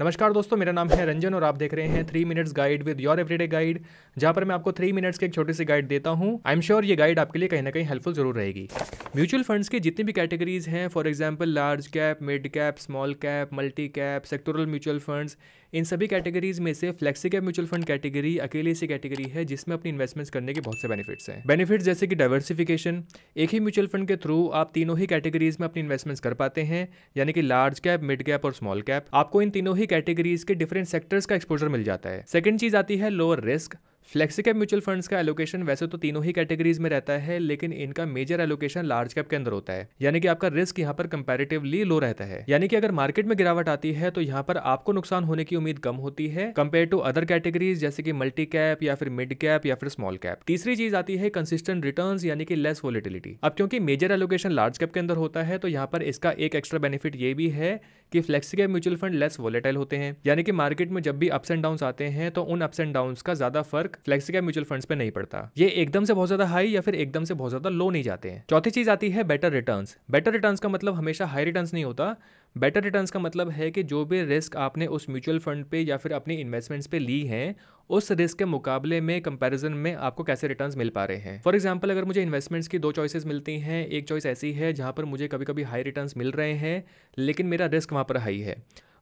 नमस्कार दोस्तों मेरा नाम है रंजन और आप देख रहे हैं three minutes guide with your everyday guide जहां पर मैं आपको थ्री मिनट्स की एक छोटी सी गाइड देता हूं आई एम श्योर ये गाइड आपके लिए कहीं ना कहीं हेल्पफुल जरूर रहेगी म्यूचुअल फंड्स की जितनी भी कैटेगरीज हैं for example large cap mid cap small cap multi cap sectoral mutual funds इन सभी कैटेगरीज में से flexi cap mutual fund category अकेली सी कैटेगरी है जिसमें अपनी इन्वेस्टमेंट्स करने के बहुत से बेनिफिट्स हैं बेनिफिट्स जैसे कि डाइवर्सिफिकेशन एक ही म्यूचुअल फंड के थ्रू आप तीनों ही कैटेगरीज में अपनी इन्वेस्टमेंट्स कर पाते हैं यानी कि लार्ज कैप मिड कैप और स्मॉल कैप आपको इन तीनों ही ही कैटेगरीज के डिफरेंट सेक्टर्स का एक्सपोजर मिल जाता है सेकंड चीज आती है lower risk flexi cap mutual funds का एलोकेशन वैसे तो तीनों ही कैटेगरीज में रहता है लेकिन इनका मेजर एलोकेशन लार्ज कैप के अंदर होता है यानी कि आपका रिस्क यहाँ पर कंपेरेटिवली लो रहता है यानी कि अगर मार्केट में गिरावट आती है तो यहाँ पर आपको नुकसान होने की उम्मीद कम होती है कम्पेयर टू अदर कैटेगरीज जैसे कि मल्टी कैप या फिर मिड कैप या फिर स्मॉल कैप तीसरी चीज आती है कंसिस्टेंट रिटर्न यानी कि लेस वोलिटिलिटी अब क्योंकि मेजर एलोकेशन लार्ज कैप के अंदर होता है तो यहाँ पर इसका एक एक्स्ट्रा बेनिफिट ये भी है कि flexi cap mutual fund less volatile होते हैं यानी कि मार्केट में जब भी अप्स एंड डाउन आते हैं तो उन अप्स एंड डाउन का ज्यादा फर्क फर्क फ्लेक्सी कैप म्यूचुअल फंड्स पे नहीं पड़ता ये एकदम से बहुत ज्यादा हाई या फिर एकदम से बहुत ज्यादा लो नहीं जाते हैं चौथी चीज आती है बेटर रिटर्न बेटर रिटर्न का मतलब हमेशा हाई रिटर्न नहीं होता बेटर रिटर्न का मतलब है कि जो भी रिस्क आपने उस म्यूचुअल फंड पे या फिर अपनी इन्वेस्टमेंट्स पे ली हैं उस रिस्क के मुकाबले में कंपैरिजन में आपको कैसे रिटर्न्स मिल पा रहे हैं फॉर एग्जांपल अगर मुझे इन्वेस्टमेंट्स की दो चॉइसेस मिलती हैं एक चॉइस ऐसी है जहां पर मुझे कभी कभी हाई रिटर्न्स मिल रहे हैं लेकिन मेरा रिस्क वहां पर हाई है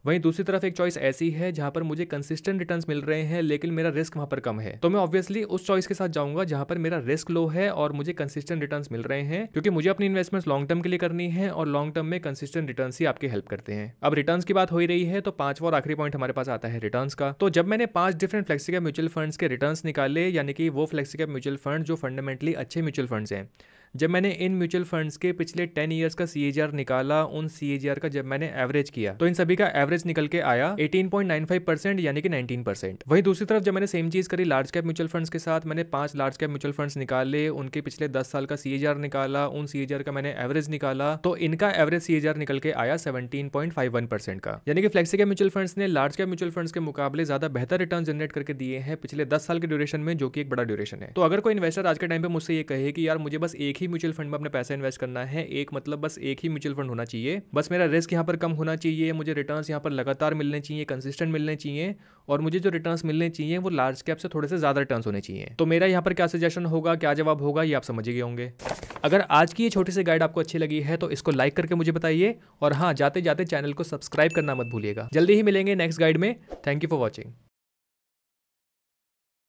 वहीं दूसरी तरफ एक चॉइस ऐसी है जहां पर मुझे कंसिस्टेंट रिटर्न मिल रहे हैं लेकिन मेरा रिस्क वहां पर कम है तो मैं ऑब्वियसली उस चॉइस के साथ जाऊंगा जहां पर मेरा रिस्क लो है और मुझे कंसिस्टेंट रिटर्न मिल रहे हैं क्योंकि मुझे अपनी इन्वेस्टमेंट लॉन्ग टर्म के लिए करनी है और लॉन्ग टर्म में कंसिस्टेंट रिटर्न ही आपकी हेल्प करते हैं अब रिटर्न की बात हो ही रही है तो पांचवा और आखिरी पॉइंट हमारे पास आता है रिटर्न का तो जब मैंने पांच डिफरेंट फ्लेक्सिकल म्यूचुअल फंड के रिटर्न निकाले यानी कि वो फ्लेक्सिकल म्यूचुअल फंड जो फंडामेंटली अच्छे म्यूचुअल फंड्स हैं जब मैंने इन म्यूचुअल फंड्स के पिछले टेन ईयर्स का सी निकाला उन सी का जब मैंने एवरेज किया तो इन सभी का एवरेज निकल के आया 18.95 परसेंट यानी कि 19 परसेंट वहीं दूसरी तरफ जब मैंने सेम चीज करी लार्ज कैप म्यूचुअल फंड्स के साथ मैंने पांच लार्ज कैप म्यूचुअल फंड्स निकाले उनके पिछले दस साल का सी निकाला उन सी का मैंने एवरेज निकाला तो इनका एवरेज सी निकल के आया सेवनटीन परसेंट का यानी कि फ्लेक्सी के म्यूचुअल फंड्स ने लार्ज कैप म्यूचुअल फंड्स के मुकाबले ज्यादा बेहतर रिटर्न जनरेट करके दिए हैं पिछले दस साल के ड्यूरेशन में जो कि एक बड़ा ड्यूरेशन है तो अगर कोई इन्वेस्टर आज के टाइम पे मुझसे ये कहे कि यार मुझे बस एक ही म्यूचुअल फंड में अपने पैसा इन्वेस्ट करना है एक मतलब बस एक ही म्यूचुअल फंड होना चाहिए बस मेरा रिस्क यहाँ पर कम होना चाहिए मुझे रिटर्न्स यहाँ पर लगातार मिलने चाहिए कंसिस्टेंट मिलने चाहिए और मुझे जो रिटर्न्स मिलने चाहिए वो लार्ज कैप से थोड़े से ज़्यादा रिटर्न्स होने चाहिए तो मेरा यहाँ पर क्या सजेशन होगा क्या जवाब होगा ये आप समझ गए होंगे अगर आज की ये छोटी सी गाइड आपको अच्छी लगी है तो इसको लाइक करके मुझे बताइए और हाँ जाते जाते चैनल को सब्सक्राइब करना मत भूलिएगा जल्दी ही मिलेंगे नेक्स्ट गाइड में थैंक यू फॉर वॉचिंग